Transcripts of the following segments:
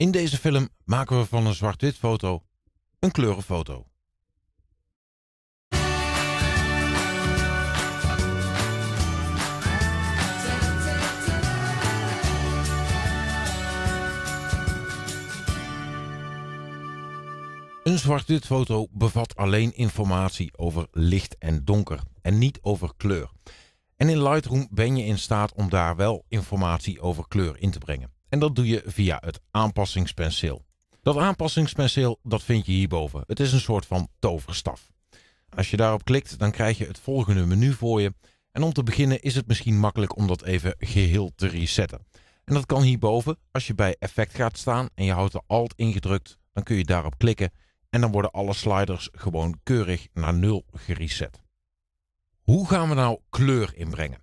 In deze film maken we van een zwart-wit foto een kleurenfoto. Een zwart-wit foto bevat alleen informatie over licht en donker en niet over kleur. En in Lightroom ben je in staat om daar wel informatie over kleur in te brengen. En dat doe je via het aanpassingspenseel. Dat aanpassingspenseel dat vind je hierboven. Het is een soort van toverstaf. Als je daarop klikt, dan krijg je het volgende menu voor je. En om te beginnen is het misschien makkelijk om dat even geheel te resetten. En dat kan hierboven. Als je bij effect gaat staan en je houdt de alt ingedrukt, dan kun je daarop klikken. En dan worden alle sliders gewoon keurig naar nul gereset. Hoe gaan we nou kleur inbrengen?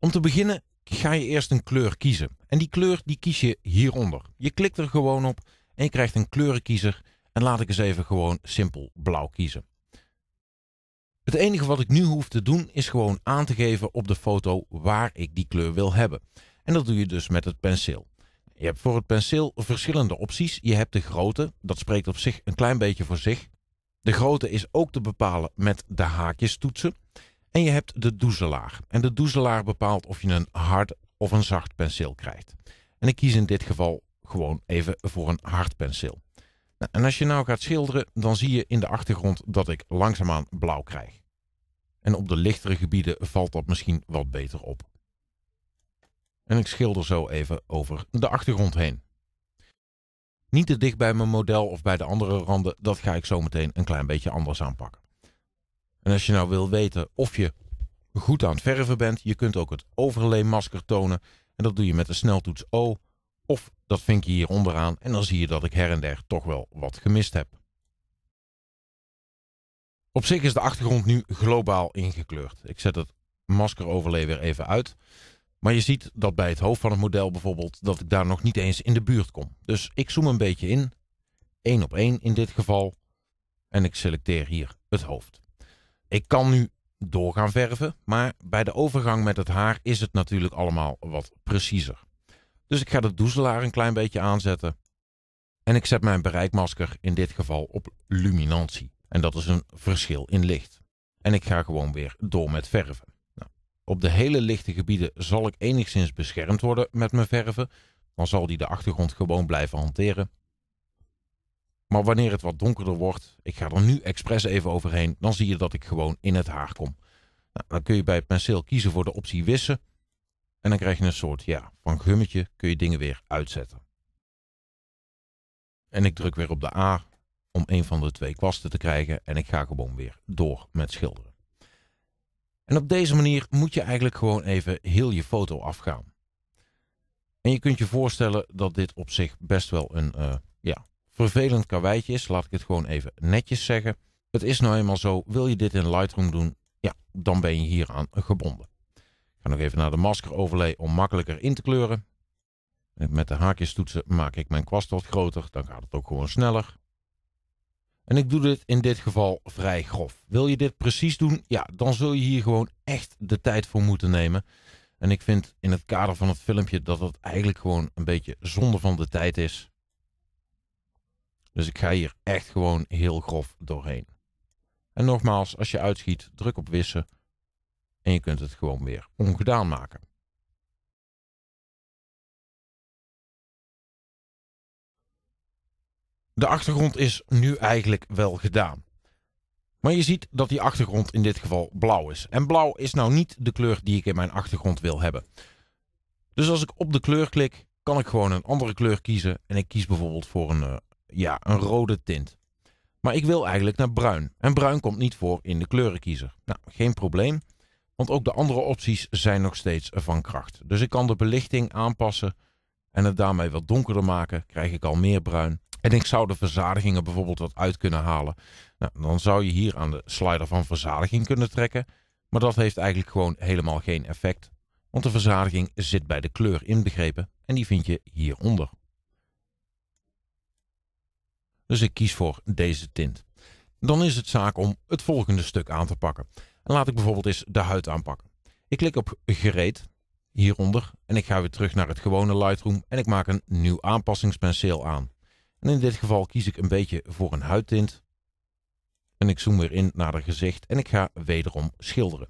Om te beginnen ga je eerst een kleur kiezen. En die kleur die kies je hieronder. Je klikt er gewoon op en je krijgt een kleurenkiezer. En laat ik eens even gewoon simpel blauw kiezen. Het enige wat ik nu hoef te doen is gewoon aan te geven op de foto waar ik die kleur wil hebben. En dat doe je dus met het penseel. Je hebt voor het penseel verschillende opties. Je hebt de grootte, dat spreekt op zich een klein beetje voor zich. De grootte is ook te bepalen met de haakjes toetsen. En je hebt de doezelaar. En de doezelaar bepaalt of je een hard of een zacht penseel krijgt. En ik kies in dit geval gewoon even voor een hard penseel. Nou, en als je nou gaat schilderen, dan zie je in de achtergrond dat ik langzaamaan blauw krijg. En op de lichtere gebieden valt dat misschien wat beter op. En ik schilder zo even over de achtergrond heen. Niet te dicht bij mijn model of bij de andere randen, dat ga ik zo meteen een klein beetje anders aanpakken. En als je nou wil weten of je goed aan het verven bent, je kunt ook het overleemmasker tonen. En dat doe je met de sneltoets O of dat vink je hier onderaan en dan zie je dat ik her en der toch wel wat gemist heb. Op zich is de achtergrond nu globaal ingekleurd. Ik zet het maskeroverlay weer even uit. Maar je ziet dat bij het hoofd van het model bijvoorbeeld dat ik daar nog niet eens in de buurt kom. Dus ik zoom een beetje in, één op één in dit geval, en ik selecteer hier het hoofd. Ik kan nu door gaan verven, maar bij de overgang met het haar is het natuurlijk allemaal wat preciezer. Dus ik ga de doezelaar een klein beetje aanzetten. En ik zet mijn bereikmasker in dit geval op luminantie. En dat is een verschil in licht. En ik ga gewoon weer door met verven. Nou, op de hele lichte gebieden zal ik enigszins beschermd worden met mijn verven. Dan zal die de achtergrond gewoon blijven hanteren. Maar wanneer het wat donkerder wordt, ik ga er nu expres even overheen, dan zie je dat ik gewoon in het haar kom. Nou, dan kun je bij het penseel kiezen voor de optie wissen. En dan krijg je een soort, ja, van gummetje kun je dingen weer uitzetten. En ik druk weer op de A om een van de twee kwasten te krijgen en ik ga gewoon weer door met schilderen. En op deze manier moet je eigenlijk gewoon even heel je foto afgaan. En je kunt je voorstellen dat dit op zich best wel een eh, ja, vervelend karweitje is. Laat ik het gewoon even netjes zeggen. Het is nou eenmaal zo, wil je dit in Lightroom doen, ja, dan ben je hieraan gebonden. Ik ga nog even naar de masker overlay om makkelijker in te kleuren. Met de haakjes toetsen maak ik mijn kwast wat groter, dan gaat het ook gewoon sneller. En ik doe dit in dit geval vrij grof. Wil je dit precies doen? Ja, dan zul je hier gewoon echt de tijd voor moeten nemen. En ik vind in het kader van het filmpje dat het eigenlijk gewoon een beetje zonde van de tijd is. Dus ik ga hier echt gewoon heel grof doorheen. En nogmaals, als je uitschiet, druk op wissen en je kunt het gewoon weer ongedaan maken. De achtergrond is nu eigenlijk wel gedaan. Maar je ziet dat die achtergrond in dit geval blauw is. En blauw is nou niet de kleur die ik in mijn achtergrond wil hebben. Dus als ik op de kleur klik, kan ik gewoon een andere kleur kiezen. En ik kies bijvoorbeeld voor een eh, ja, een rode tint. Maar ik wil eigenlijk naar bruin. En bruin komt niet voor in de kleurenkiezer. Nou, geen probleem, want ook de andere opties zijn nog steeds van kracht. Dus ik kan de belichting aanpassen en het daarmee wat donkerder maken. Krijg ik al meer bruin. En ik zou de verzadigingen bijvoorbeeld wat uit kunnen halen. Nou, dan zou je hier aan de slider van verzadiging kunnen trekken. Maar dat heeft eigenlijk gewoon helemaal geen effect. Want de verzadiging zit bij de kleur inbegrepen en die vind je hieronder. Dus ik kies voor deze tint. Dan is het zaak om het volgende stuk aan te pakken. laat ik bijvoorbeeld eens de huid aanpakken. Ik klik op gereed hieronder en ik ga weer terug naar het gewone Lightroom en ik maak een nieuw aanpassingspenseel aan. En in dit geval kies ik een beetje voor een huidtint. En ik zoom weer in naar het gezicht en ik ga wederom schilderen.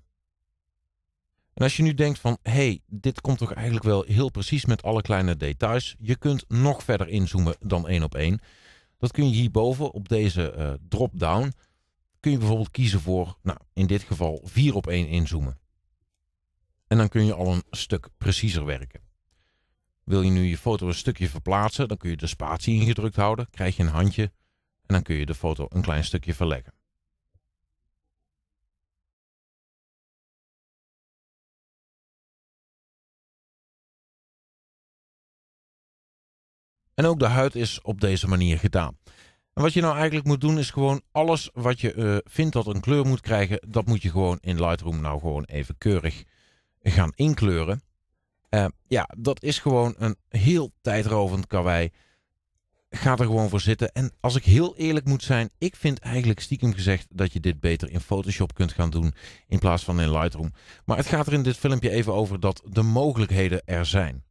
En als je nu denkt van, hé, hey, dit komt toch eigenlijk wel heel precies met alle kleine details. Je kunt nog verder inzoomen dan één op één. Dat kun je hierboven op deze uh, drop-down, kun je bijvoorbeeld kiezen voor, nou, in dit geval 4 op 1 inzoomen. En dan kun je al een stuk preciezer werken. Wil je nu je foto een stukje verplaatsen, dan kun je de spatie ingedrukt houden, krijg je een handje en dan kun je de foto een klein stukje verleggen. En ook de huid is op deze manier gedaan. En wat je nou eigenlijk moet doen is gewoon alles wat je eh, vindt dat een kleur moet krijgen, dat moet je gewoon in Lightroom nou gewoon even keurig gaan inkleuren. Eh, ja, dat is gewoon een heel tijdrovend karwei. Ga er gewoon voor zitten. En als ik heel eerlijk moet zijn, ik vind eigenlijk stiekem gezegd dat je dit beter in Photoshop kunt gaan doen in plaats van in Lightroom. Maar het gaat er in dit filmpje even over dat de mogelijkheden er zijn.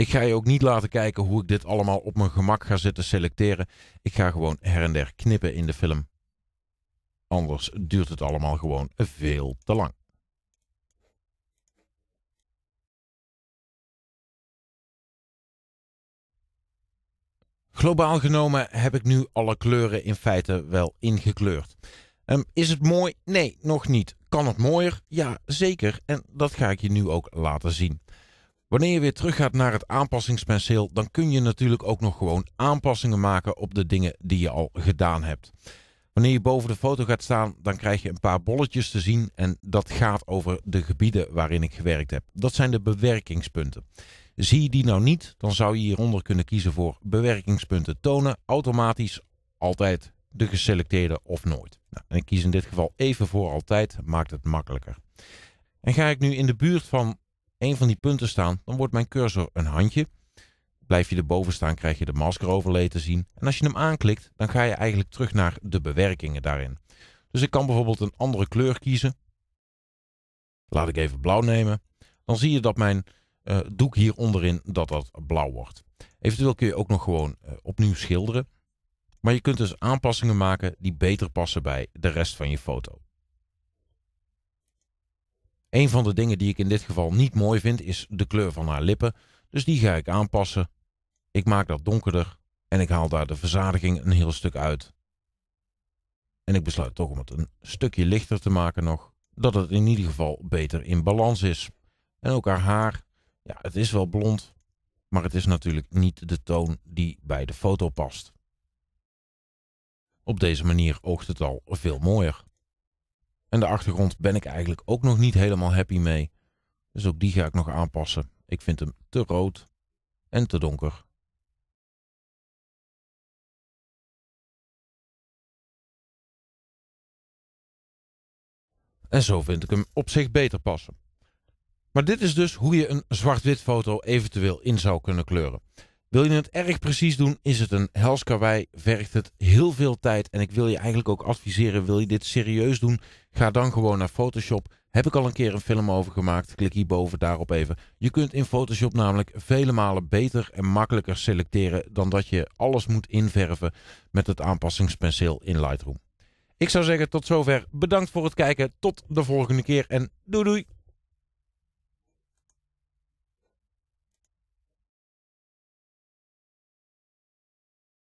Ik ga je ook niet laten kijken hoe ik dit allemaal op mijn gemak ga zitten selecteren. Ik ga gewoon her en der knippen in de film. Anders duurt het allemaal gewoon veel te lang. Globaal genomen heb ik nu alle kleuren in feite wel ingekleurd. Ehm, is het mooi? Nee, nog niet. Kan het mooier? Ja, zeker. En dat ga ik je nu ook laten zien. Wanneer je weer teruggaat naar het aanpassingspenseel, dan kun je natuurlijk ook nog gewoon aanpassingen maken op de dingen die je al gedaan hebt. Wanneer je boven de foto gaat staan, dan krijg je een paar bolletjes te zien en dat gaat over de gebieden waarin ik gewerkt heb. Dat zijn de bewerkingspunten. Zie je die nou niet, dan zou je hieronder kunnen kiezen voor bewerkingspunten tonen, automatisch, altijd de geselecteerde of nooit. Nou, en ik kies in dit geval even voor altijd, maakt het makkelijker. En ga ik nu in de buurt van een van die punten staan, dan wordt mijn cursor een handje. Blijf je erboven staan, krijg je de masker overlay te zien. En als je hem aanklikt, dan ga je eigenlijk terug naar de bewerkingen daarin. Dus ik kan bijvoorbeeld een andere kleur kiezen. Laat ik even blauw nemen. Dan zie je dat mijn eh, doek hier onderin dat dat blauw wordt. Eventueel kun je ook nog gewoon eh, opnieuw schilderen. Maar je kunt dus aanpassingen maken die beter passen bij de rest van je foto. Een van de dingen die ik in dit geval niet mooi vind is de kleur van haar lippen. Dus die ga ik aanpassen. Ik maak dat donkerder en ik haal daar de verzadiging een heel stuk uit. En ik besluit toch om het een stukje lichter te maken nog. Dat het in ieder geval beter in balans is. En ook haar haar. Ja, het is wel blond. Maar het is natuurlijk niet de toon die bij de foto past. Op deze manier oogt het al veel mooier. En de achtergrond ben ik eigenlijk ook nog niet helemaal happy mee. Dus ook die ga ik nog aanpassen. Ik vind hem te rood en te donker. En zo vind ik hem op zich beter passen. Maar dit is dus hoe je een zwart-wit foto eventueel in zou kunnen kleuren. Wil je het erg precies doen, is het een helskarwei, vergt het heel veel tijd. En ik wil je eigenlijk ook adviseren, wil je dit serieus doen, ga dan gewoon naar Photoshop. Heb ik al een keer een film over gemaakt, klik hierboven daarop even. Je kunt in Photoshop namelijk vele malen beter en makkelijker selecteren dan dat je alles moet inverven met het aanpassingspenseel in Lightroom. Ik zou zeggen tot zover, bedankt voor het kijken, tot de volgende keer en doei doei!